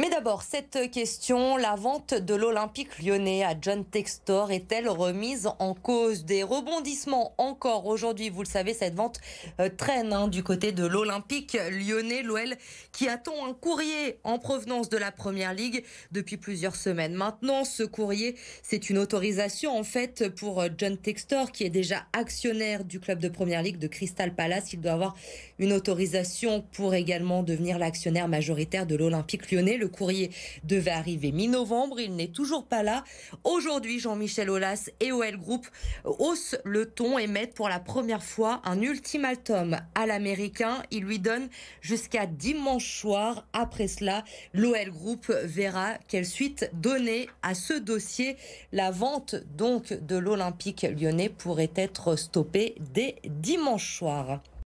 Mais d'abord, cette question, la vente de l'Olympique lyonnais à John Textor est-elle remise en cause des rebondissements encore aujourd'hui Vous le savez, cette vente euh, traîne hein, du côté de l'Olympique lyonnais, l'OL, qui attend un courrier en provenance de la Première Ligue depuis plusieurs semaines. Maintenant, ce courrier, c'est une autorisation en fait pour euh, John Textor, qui est déjà actionnaire du club de Première Ligue de Crystal Palace. Il doit avoir une autorisation pour également devenir l'actionnaire majoritaire de l'Olympique lyonnais. Le courrier devait arriver mi-novembre. Il n'est toujours pas là. Aujourd'hui, Jean-Michel Aulas et OL Group haussent le ton et mettent pour la première fois un ultimatum à l'américain. Il lui donne jusqu'à dimanche soir. Après cela, l'OL Group verra quelle suite donner à ce dossier. La vente donc de l'Olympique lyonnais pourrait être stoppée dès dimanche soir.